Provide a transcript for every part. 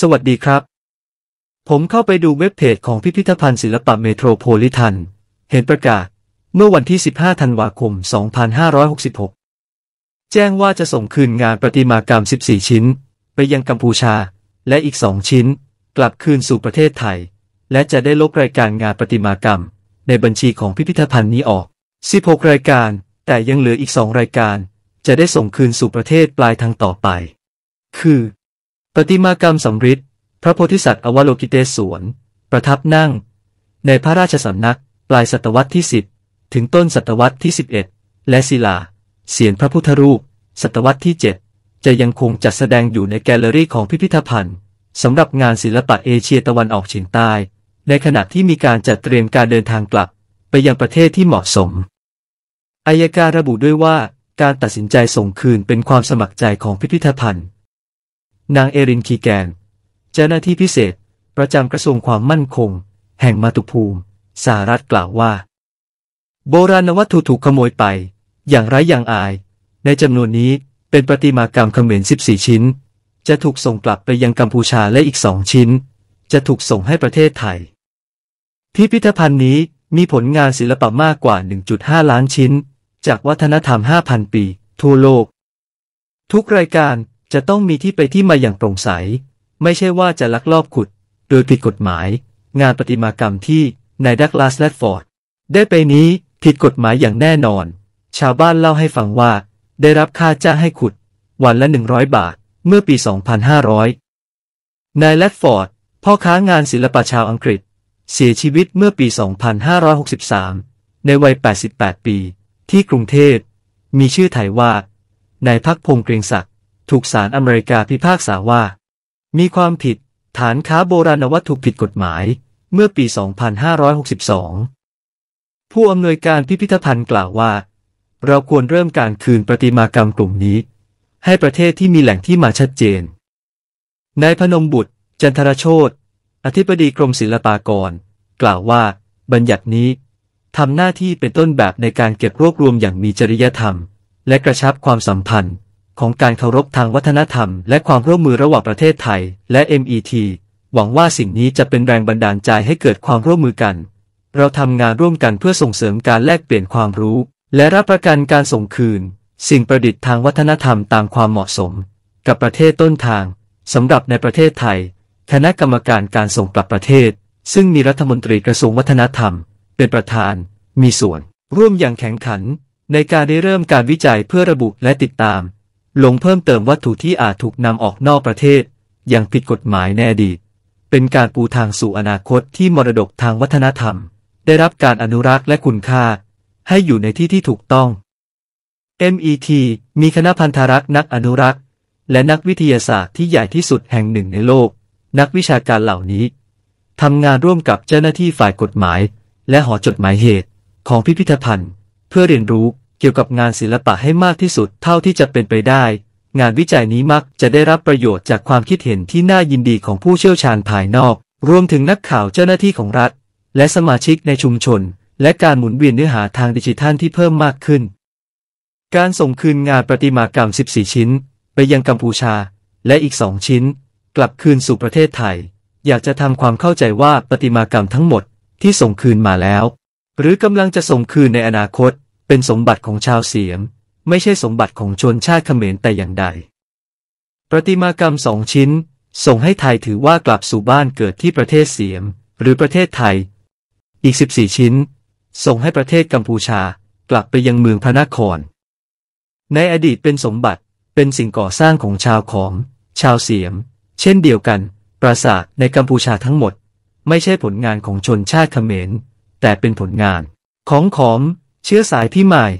สวัสดีครับ ผมเข้าไปดูเว็บเพจของพิพิธภัณฑ์ศิลปะเมโทรโพลิทันเห็นประกาศเมื่อวันที่ 15ธันวาคม 2566 แจ้งว่าจะส่งคืนงานประติมากรรม 14 ชิ้น ไปยังกัมพูชาและอีก 2 ชิ้น กลับคืนสู่ประเทศไทย และจะได้ลบรายการงานประติมากรรม ในบัญชีของพิพิธภัณฑ์นี้ออก16รายการ แต่ยังเหลืออีก2รายการจะได้ส่งคืนสู่ประเทศปลายทางต่อไป คือประติมากรรมสำริดพระโพธิสัตว์อวโลกิเตศวน ประทับนั่ง ในพระราชสำนัก ปลายศตวรรษที่สิบถึงต้นศตวรรษที่สิบเอ็ดและศิลา เสียนพระพุทธรูปศตวรรษที่เจ็ดจะยังคงจัดแสดงอยู่ในแกลเลอรี่ของพิพิธภัณฑ์สำหรับงานศิลปะเอเชียตะวันออกเฉียงใต้ในขณะที่มีการจัดเตรียมการเดินทางกลับ ไปยังประเทศที่เหมาะสมอายการระบุด้วยว่า การตัดสินใจส่งคืนเป็นความสมัครใจของพิพิธภัณฑ์นางเอรินคีแกนเจ้าหน้าที่พิเศษประจำกระทรวงความมั่นคง แห่งมาตุภูมิ สารัฐกล่าวว่า โบราณวัตถุถูกขโมยไป อย่างไร้อย่างอาย ในจำนวนนี้เป็นประติมากรรมเขมร14 ชิ้น จะถูกส่งกลับไปยังกัมพูชาและอีกสองชิ้น จะถูกส่งให้ประเทศไทย พิพิธภัณฑ์นี้มีผลงานศิลปะมากกว่า1.5ล้านชิ้น จากวัฒนธรรม5,000ปีทั่วโลก ทุกรายการจะต้องมีที่ไปที่มาอย่างโปร่งใส ไม่ใช่ว่าจะลักลอบขุด โดยผิดกฎหมาย งานประติมากรรมที่นายดักลาสแลดฟอร์ดได้ไปนี้ผิดกฎหมายอย่างแน่นอน ชาวบ้านเล่าให้ฟังว่าได้รับค่าจ้างให้ขุด วันละ 100 บาท เมื่อปี 2500นายแลดฟอร์ดพ่อค้างานศิลปะชาวอังกฤษ เสียชีวิตเมื่อปี 2563 ในวัย 88 ปี ที่กรุงเทพมีชื่อไทยว่านายพักพงษ์เกรียงศักดิถูกศาลอเมริกาพิพากษาว่า มีความผิดฐานค้าโบราณวัตถุผิดกฎหมายเมื่อปี 2562 ผู้อำนวยการพิพิธภัณฑ์กล่าวว่า เราควรเริ่มการคืนประติมากรรมกลุ่มนี้ ให้ประเทศที่มีแหล่งที่มาชัดเจน นายพนมบุตร จันทรโชตอธิบดีกรมศิลปากร กล่าวว่าบัญญัตินี้ทำหน้าที่เป็นต้นแบบในการเก็บรวบรวมอย่างมีจริยธรรม และกระชับความสัมพันธ์ของการเคารพทางวัฒนธรรมและความร่วมมือระหว่างประเทศไทยและ MET หวังว่าสิ่งนี้จะเป็นแรงบันดาลใจให้เกิดความร่วมมือกัน เราทำงานร่วมกันเพื่อส่งเสริมการแลกเปลี่ยนความรู้และรับประกันการส่งคืนสิ่งประดิษฐ์ทางวัฒนธรรมตามความเหมาะสมกับประเทศต้นทาง สำหรับในประเทศไทย คณะกรรมการการส่งกลับประเทศซึ่งมีรัฐมนตรีกระทรวงวัฒนธรรมเป็นประธานมีส่วนร่วมอย่างแข็งขันในการได้เริ่มการวิจัยเพื่อระบุและติดตามลงเพิ่มเติมวัตถุที่อาจถูกนำออกนอกประเทศ อย่างผิดกฎหมายแน่ดีเป็นการปูทางสู่อนาคตที่มรดกทางวัฒนธรรม ได้รับการอนุรักษ์และคุณค่า ให้อยู่ในที่ที่ถูกต้อง MET มีคณะพันธรักษ์นักอนุรักษ์ และนักวิทยาศาสตร์ที่ใหญ่ที่สุดแห่งหนึ่งในโลก นักวิชาการเหล่านี้ทำงานร่วมกับเจ้าหน้าที่ฝ่ายกฎหมาย และหอจดหมายเหตุของพิพิธภัณฑ์ เพื่อเรียนรู้เกี่ยวกับงานศิลปะให้มากที่สุดเท่าที่จะเป็นไปได้ งานวิจัยนี้มักจะได้รับประโยชน์จากความคิดเห็นที่น่ายินดีของผู้เชี่ยวชาญภายนอก รวมถึงนักข่าวเจ้าหน้าที่ของรัฐ และสมาชิกในชุมชน และการหมุนเวียนเนื้อหาทางดิจิทัลที่เพิ่มมากขึ้น การส่งคืนงานประติมากรรม 14 ชิ้น ไปยังกัมพูชาและอีกสองชิ้น กลับคืนสู่ประเทศไทยอยากจะทำความเข้าใจว่าประติมากรรมทั้งหมดที่ส่งคืนมาแล้ว หรือกำลังจะส่งคืนในอนาคตเป็นสมบัติของชาวเสียมไม่ใช่สมบัติของชนชาติเขมรแต่อย่างใด ประติมากรรมสองชิ้น ส่งให้ไทยถือว่ากลับสู่บ้านเกิดที่ประเทศเสียมหรือประเทศไทย อีก 14 ชิ้น ส่งให้ประเทศกัมพูชากลับไปยังเมืองพระนครในอดีตเป็นสมบัติเป็นสิ่งก่อสร้างของชาวขอม ชาวเสียม เช่นเดียวกัน ปราสาทในกัมพูชาทั้งหมด ไม่ใช่ผลงานของชนชาติเขมร แต่เป็นผลงานของขอมเชื้อสายพหมาย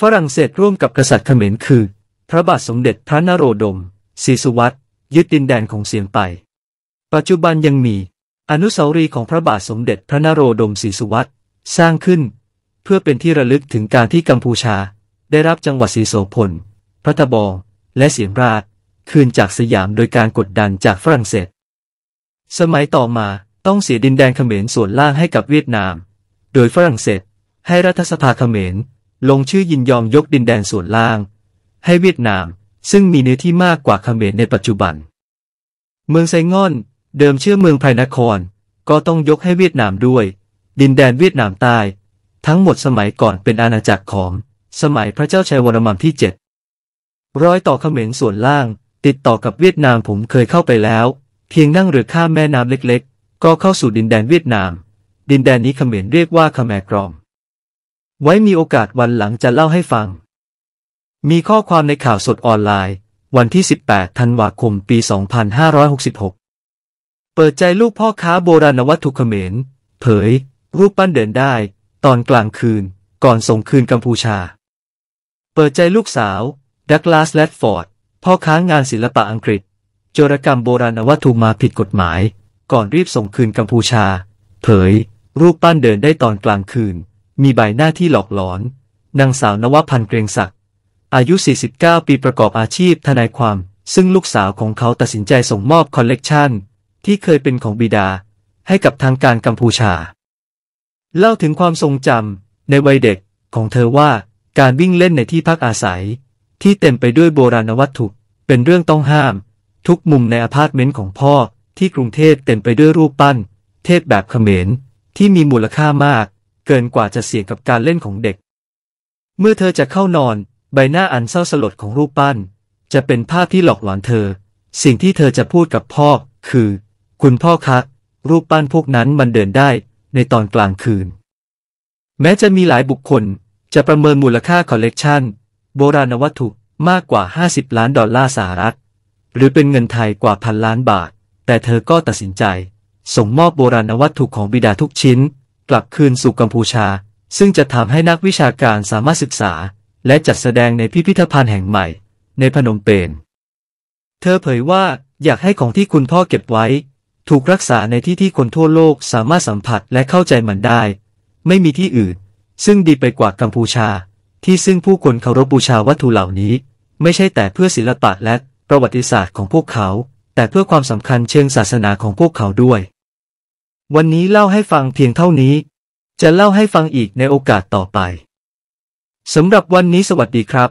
ฝรั่งเศสร่วมกับกษัตริย์เขมรคือ พระบาทสมเด็จพระนโรดมศรีสุวัตยึดดินแดนของเสียงไป ปัจจุบันยังมี อนุสาวรีย์ของพระบาทสมเด็จพระนโรดมศรีสุวัตสร้างขึ้นเพื่อเป็นที่ระลึกถึงการที่กัมพูชา ได้รับจังหวัดศรีโสพลพระตะบองและเสียงราชคืนจากสยามโดยการกดดันจากฝรั่งเศส สมัยต่อมาต้องเสียดินแดนเขมรส่วนล่างให้กับเวียดนาม โดยฝรั่งเศสให้รัฐสภาเขมรลงชื่อยินยอมยกดินแดนส่วนล่าง ให้เวียดนาม ซึ่งมีเนื้อที่มากกว่าเขมรในปัจจุบัน เมืองไซง่อนเดิมเชื่อเมืองไพรนคร ก็ต้องยกให้เวียดนามด้วย ดินแดนเวียดนามใต้ทั้งหมดสมัยก่อนเป็นอาณาจักรของ สมัยพระเจ้าชัยวรมันที่เจ็ดรอยต่อเขมรส่วนล่าง ติดต่อกับเวียดนามผมเคยเข้าไปแล้ว เพียงนั่งเรือข้ามแม่น้ำเล็กๆ ก็เข้าสู่ดินแดนเวียดนาม ดินแดนนี้เขมรเรียกว่าขแมกรอมไว้มีโอกาสวันหลังจะเล่าให้ฟัง มีข้อความในข่าวสดออนไลน์ วันที่ 18 ธันวาคม ปี 2566 เปิดใจลูกพ่อค้าโบราณวัตถุเขมรเผย รูปปั้นเดินได้ ตอนกลางคืน ก่อนส่งคืนกัมพูชา เปิดใจลูกสาว ดักลาสแลดฟอร์ด พ่อค้างานศิลปะอังกฤษ โจรกรรมโบราณวัตถุมาผิดกฎหมาย ก่อนรีบส่งคืนกัมพูชา เผย รูปปั้นเดินได้ตอนกลางคืนมีใบหน้าที่หลอกหลอน นางสาวนวพันธ์เกรงศักดิ์ อายุ 49 ปีประกอบอาชีพทนายความ ซึ่งลูกสาวของเขาตัดสินใจส่งมอบคอลเลกชัน ที่เคยเป็นของบิดา ให้กับทางการกัมพูชา เล่าถึงความทรงจำในวัยเด็กของเธอว่าการวิ่งเล่นในที่พักอาศัย ที่เต็มไปด้วยโบราณวัตถุ เป็นเรื่องต้องห้าม ทุกมุมในอาพาร์ตเมนต์ของพ่อ ที่กรุงเทพเต็มไปด้วยรูปปั้น เทพแบบเขมรที่มีมูลค่ามากเกินกว่าจะเสี่ยงกับการเล่นของเด็ก เมื่อเธอจะเข้านอน ใบหน้าอันเศร้าสลดของรูปปั้น จะเป็นภาพที่หลอกหลอนเธอ สิ่งที่เธอจะพูดกับพ่อคือ คุณพ่อคะ รูปปั้นพวกนั้นมันเดินได้ในตอนกลางคืน แม้จะมีหลายบุคคลจะประเมินมูลค่าคอลเลกชันโบราณวัตถุมากกว่า 50 ล้านดอลลาร์สหรัฐ หรือเป็นเงินไทยกว่าพันล้านบาท แต่เธอก็ตัดสินใจ ส่งมอบโบราณวัตถุของบิดาทุกชิ้นกลับคืนสู่กัมพูชา ซึ่งจะทำให้นักวิชาการสามารถศึกษา และจัดแสดงในพิพิธภัณฑ์แห่งใหม่ ในพนมเปญ เธอเผยว่า อยากให้ของที่คุณพ่อเก็บไว้ ถูกรักษาในที่ที่คนทั่วโลกสามารถสัมผัสและเข้าใจมันได้ ไม่มีที่อื่น ซึ่งดีไปกว่ากัมพูชา ที่ซึ่งผู้คนเคารพบูชาวัตถุเหล่านี้ ไม่ใช่แต่เพื่อศิลปะและประวัติศาสตร์ของพวกเขา แต่เพื่อความสำคัญเชิงศาสนาของพวกเขาด้วยวันนี้เล่าให้ฟังเพียงเท่านี้ จะเล่าให้ฟังอีกในโอกาสต่อไป สำหรับวันนี้สวัสดีครับ